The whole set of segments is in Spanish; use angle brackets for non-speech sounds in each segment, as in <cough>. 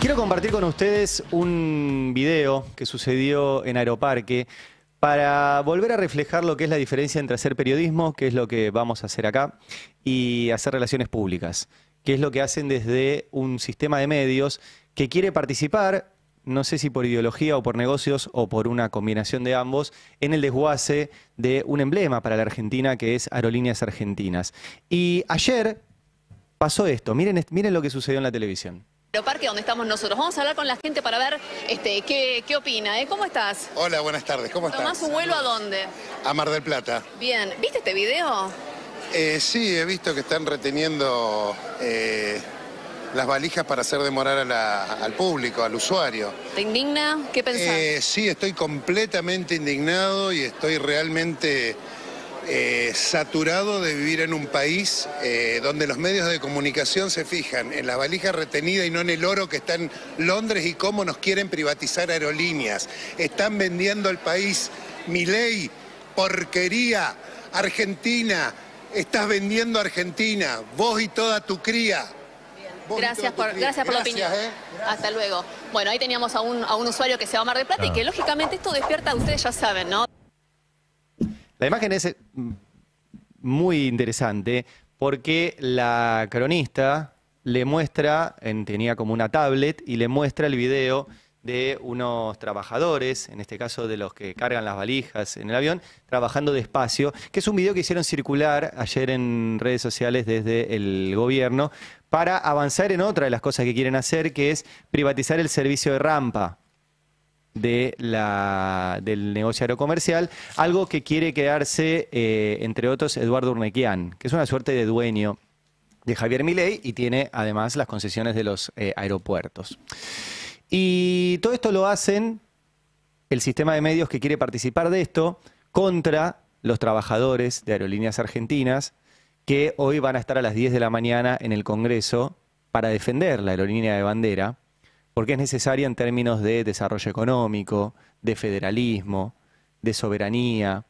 Quiero compartir con ustedes un video que sucedió en Aeroparque para volver a reflejar lo que es la diferencia entre hacer periodismo, que es lo que vamos a hacer acá, y hacer relaciones públicas, que es lo que hacen desde un sistema de medios que quiere participar, no sé si por ideología o por negocios o por una combinación de ambos, en el desguace de un emblema para la Argentina que es Aerolíneas Argentinas. Y ayer pasó esto, miren, miren lo que sucedió en la televisión. Parque, donde estamos nosotros. Vamos a hablar con la gente para ver este, qué, opina. ¿eh? ¿Cómo estás? Hola, buenas tardes. ¿Cómo estás? ¿Tomás un vuelo a dónde? A Mar del Plata. Bien. ¿Viste este video? Eh, sí, he visto que están reteniendo eh, las valijas para hacer demorar al público, al usuario. ¿Te indigna? ¿Qué pensás? sí, estoy completamente indignado y estoy realmente... Eh, saturado de vivir en un país eh, donde los medios de comunicación se fijan en la valija retenida y no en el oro que está en Londres y cómo nos quieren privatizar aerolíneas. Están vendiendo al país. mi ley, porquería, Argentina, estás vendiendo Argentina, vos y toda tu cría. Gracias por, la opinión. ¿eh? Hasta luego. Bueno, ahí teníamos a un, usuario que se va a Mar de Plata y ah. que lógicamente esto despierta, ustedes ya saben, ¿no? La imagen es eh, muy interesante porque la cronista le muestra, tenía como una tablet, y le muestra el video de unos trabajadores, en este caso de los que cargan las valijas en el avión, trabajando despacio, que es un video que hicieron circular ayer en redes sociales desde el gobierno para avanzar en otra de las cosas que quieren hacer, que es privatizar el servicio de rampa de la, del negocio aerocomercial, algo que quiere quedarse, eh, entre otros, Eduardo Urnequian, que es una suerte de dueño de Javier Milei y tiene además las concesiones de los eh, aeropuertos. Y todo esto lo hacen el sistema de medios que quiere participar de esto contra los trabajadores de aerolíneas argentinas que hoy van a estar a las 10 de la mañana en el Congreso para defender la aerolínea de bandera porque es necesaria en términos de desarrollo económico, de federalismo, de soberanía,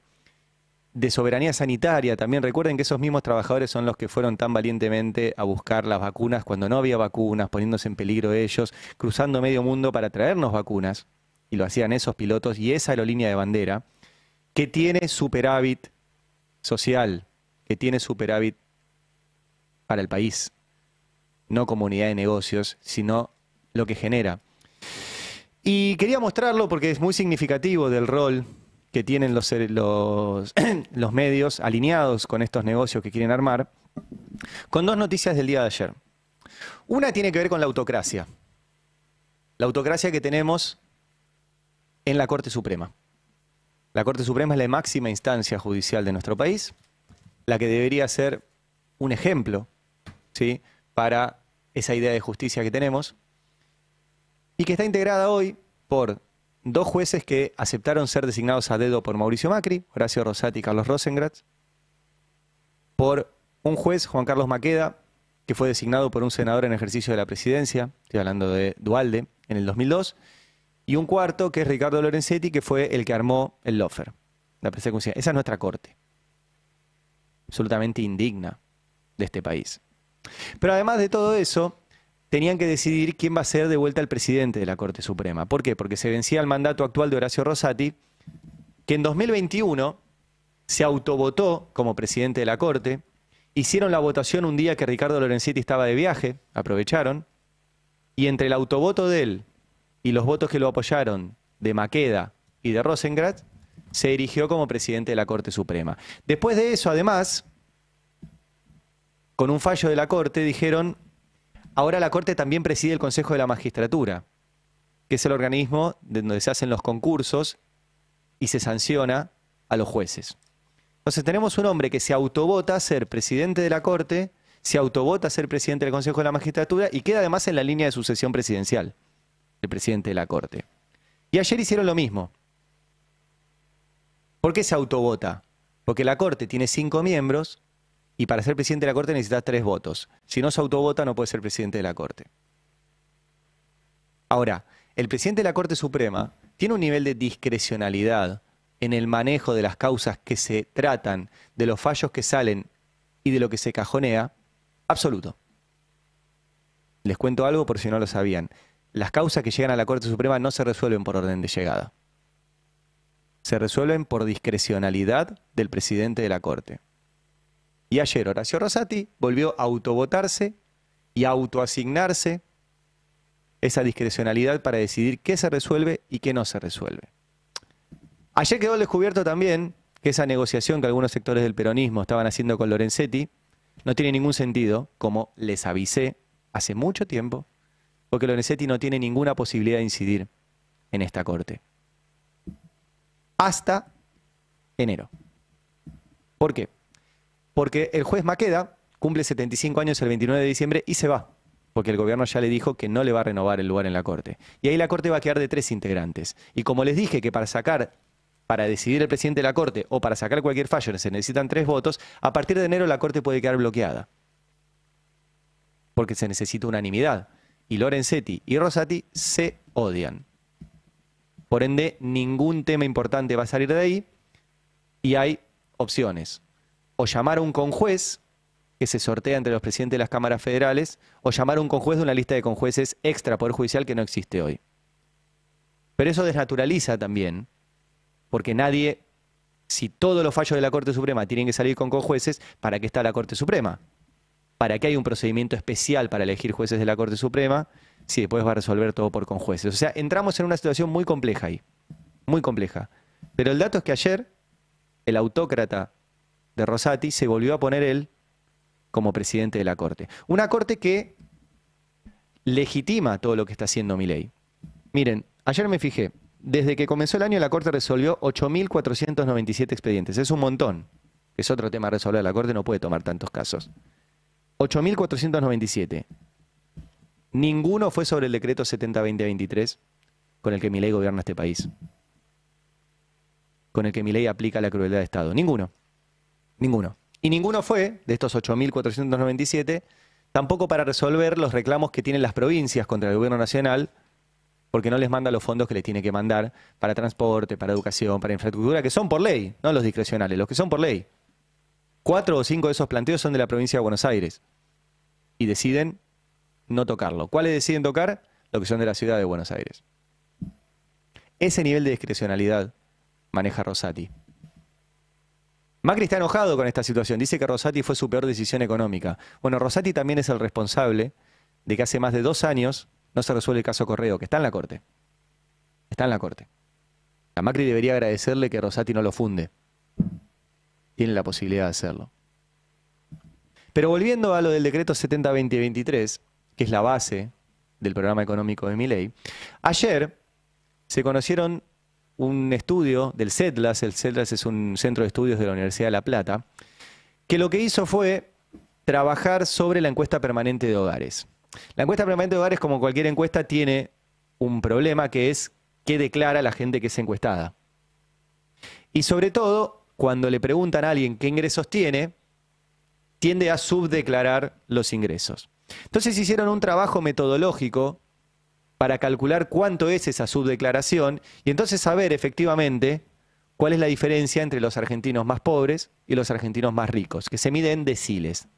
de soberanía sanitaria. También recuerden que esos mismos trabajadores son los que fueron tan valientemente a buscar las vacunas cuando no había vacunas, poniéndose en peligro ellos, cruzando medio mundo para traernos vacunas, y lo hacían esos pilotos y esa aerolínea de bandera, que tiene superávit social, que tiene superávit para el país, no comunidad de negocios, sino lo que genera. Y quería mostrarlo porque es muy significativo del rol que tienen los, <clears throat> los, medios alineados con estos negocios que quieren armar, con dos noticias del día de ayer. Una tiene que ver con la autocracia, la autocracia que tenemos en la Corte Suprema. La Corte Suprema es la máxima instancia judicial de nuestro país, la que debería ser un ejemplo ¿sí? para esa idea de justicia que tenemos y que está integrada hoy por dos jueces que aceptaron ser designados a dedo por Mauricio Macri, Horacio Rosati y Carlos Rosengratz, por un juez, Juan Carlos Maqueda, que fue designado por un senador en ejercicio de la presidencia, estoy hablando de Dualde, en el 2002, y un cuarto que es Ricardo Lorenzetti, que fue el que armó el lofer, la persecución. Esa es nuestra corte, absolutamente indigna de este país. Pero además de todo eso, tenían que decidir quién va a ser de vuelta el presidente de la Corte Suprema. ¿Por qué? Porque se vencía el mandato actual de Horacio Rosati, que en 2021 se autovotó como presidente de la Corte, hicieron la votación un día que Ricardo Lorenzetti estaba de viaje, aprovecharon, y entre el autovoto de él y los votos que lo apoyaron de Maqueda y de Rosengrad se erigió como presidente de la Corte Suprema. Después de eso, además, con un fallo de la Corte, dijeron, Ahora la Corte también preside el Consejo de la Magistratura, que es el organismo donde se hacen los concursos y se sanciona a los jueces. Entonces tenemos un hombre que se autobota a ser presidente de la Corte, se autobota a ser presidente del Consejo de la Magistratura y queda además en la línea de sucesión presidencial, el presidente de la Corte. Y ayer hicieron lo mismo. ¿Por qué se autobota? Porque la Corte tiene cinco miembros, y para ser presidente de la Corte necesitas tres votos. Si no se autovota, no puede ser presidente de la Corte. Ahora, el presidente de la Corte Suprema tiene un nivel de discrecionalidad en el manejo de las causas que se tratan, de los fallos que salen y de lo que se cajonea, absoluto. Les cuento algo por si no lo sabían. Las causas que llegan a la Corte Suprema no se resuelven por orden de llegada. Se resuelven por discrecionalidad del presidente de la Corte. Y ayer Horacio Rosati volvió a autovotarse y a autoasignarse esa discrecionalidad para decidir qué se resuelve y qué no se resuelve. Ayer quedó descubierto también que esa negociación que algunos sectores del peronismo estaban haciendo con Lorenzetti no tiene ningún sentido, como les avisé hace mucho tiempo, porque Lorenzetti no tiene ninguna posibilidad de incidir en esta corte. Hasta enero. ¿Por qué? porque el juez Maqueda cumple 75 años el 29 de diciembre y se va, porque el gobierno ya le dijo que no le va a renovar el lugar en la Corte. Y ahí la Corte va a quedar de tres integrantes. Y como les dije que para sacar para decidir el presidente de la Corte o para sacar cualquier fallo se necesitan tres votos, a partir de enero la Corte puede quedar bloqueada. Porque se necesita unanimidad. Y Lorenzetti y Rosati se odian. Por ende, ningún tema importante va a salir de ahí y hay opciones o llamar a un conjuez, que se sortea entre los presidentes de las cámaras federales, o llamar a un conjuez de una lista de conjueces extra poder judicial que no existe hoy. Pero eso desnaturaliza también, porque nadie, si todos los fallos de la Corte Suprema tienen que salir con conjueces, ¿para qué está la Corte Suprema? ¿Para qué hay un procedimiento especial para elegir jueces de la Corte Suprema si después va a resolver todo por conjueces? O sea, entramos en una situación muy compleja ahí, muy compleja. Pero el dato es que ayer el autócrata de Rosati, se volvió a poner él como presidente de la Corte. Una Corte que legitima todo lo que está haciendo ley Miren, ayer me fijé, desde que comenzó el año la Corte resolvió 8.497 expedientes, es un montón, es otro tema a resolver, la Corte no puede tomar tantos casos. 8.497. Ninguno fue sobre el decreto 70-2023 con el que ley gobierna este país, con el que ley aplica la crueldad de Estado, ninguno. Ninguno. Y ninguno fue, de estos 8.497, tampoco para resolver los reclamos que tienen las provincias contra el gobierno nacional, porque no les manda los fondos que les tiene que mandar para transporte, para educación, para infraestructura, que son por ley, no los discrecionales, los que son por ley. Cuatro o cinco de esos planteos son de la provincia de Buenos Aires y deciden no tocarlo. ¿Cuáles deciden tocar? Los que son de la ciudad de Buenos Aires. Ese nivel de discrecionalidad maneja Rosati. Macri está enojado con esta situación. Dice que Rosati fue su peor decisión económica. Bueno, Rosati también es el responsable de que hace más de dos años no se resuelve el caso Correo, que está en la corte. Está en la corte. A Macri debería agradecerle que Rosati no lo funde. Tiene la posibilidad de hacerlo. Pero volviendo a lo del decreto 70-2023, que es la base del programa económico de mi ley, ayer se conocieron un estudio del CETLAS, el CETLAS es un centro de estudios de la Universidad de La Plata, que lo que hizo fue trabajar sobre la encuesta permanente de hogares. La encuesta permanente de hogares, como cualquier encuesta, tiene un problema que es qué declara la gente que es encuestada. Y sobre todo, cuando le preguntan a alguien qué ingresos tiene, tiende a subdeclarar los ingresos. Entonces hicieron un trabajo metodológico para calcular cuánto es esa subdeclaración y entonces saber efectivamente cuál es la diferencia entre los argentinos más pobres y los argentinos más ricos, que se mide en deciles.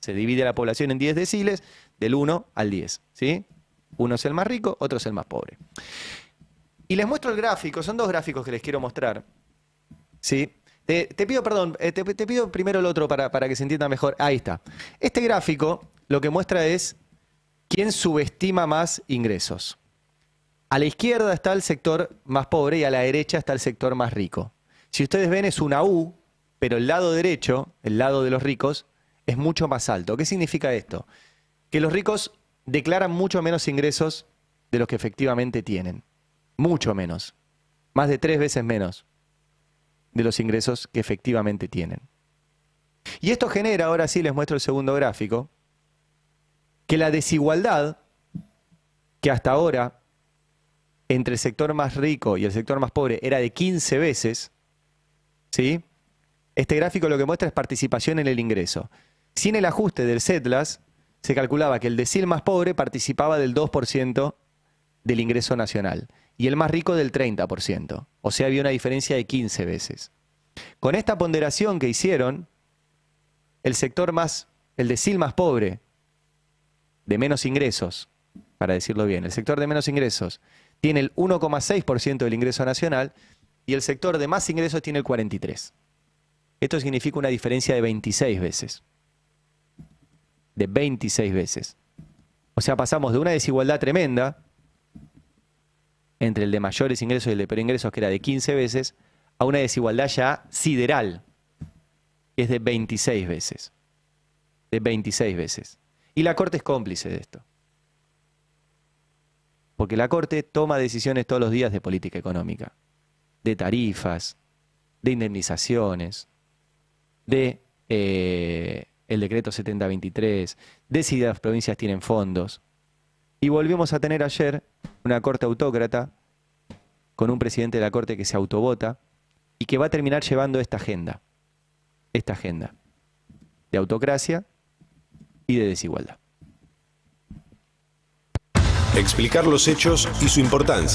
Se divide la población en 10 deciles, del 1 al 10. ¿sí? Uno es el más rico, otro es el más pobre. Y les muestro el gráfico, son dos gráficos que les quiero mostrar. ¿sí? Te, pido, perdón, eh, te, pido primero el otro para, para que se entienda mejor. Ahí está. Este gráfico lo que muestra es ¿Quién subestima más ingresos? A la izquierda está el sector más pobre y a la derecha está el sector más rico. Si ustedes ven es una U, pero el lado derecho, el lado de los ricos, es mucho más alto. ¿Qué significa esto? Que los ricos declaran mucho menos ingresos de los que efectivamente tienen. Mucho menos. Más de tres veces menos de los ingresos que efectivamente tienen. Y esto genera, ahora sí les muestro el segundo gráfico, que la desigualdad que hasta ahora entre el sector más rico y el sector más pobre era de 15 veces, ¿sí? Este gráfico lo que muestra es participación en el ingreso. Sin el ajuste del CETLAS, se calculaba que el decil más pobre participaba del 2% del ingreso nacional y el más rico del 30%. O sea, había una diferencia de 15 veces. Con esta ponderación que hicieron, el sector más, el decil más pobre de menos ingresos, para decirlo bien, el sector de menos ingresos tiene el 1,6% del ingreso nacional y el sector de más ingresos tiene el 43%. Esto significa una diferencia de 26 veces. De 26 veces. O sea, pasamos de una desigualdad tremenda entre el de mayores ingresos y el de peores ingresos, que era de 15 veces, a una desigualdad ya sideral, que es de 26 veces. De 26 veces. Y la Corte es cómplice de esto. Porque la Corte toma decisiones todos los días de política económica, de tarifas, de indemnizaciones, de eh, el decreto 7023, de si las provincias tienen fondos. Y volvimos a tener ayer una Corte autócrata con un presidente de la Corte que se autobota y que va a terminar llevando esta agenda, esta agenda de autocracia, de desigualdad. Explicar los hechos y su importancia.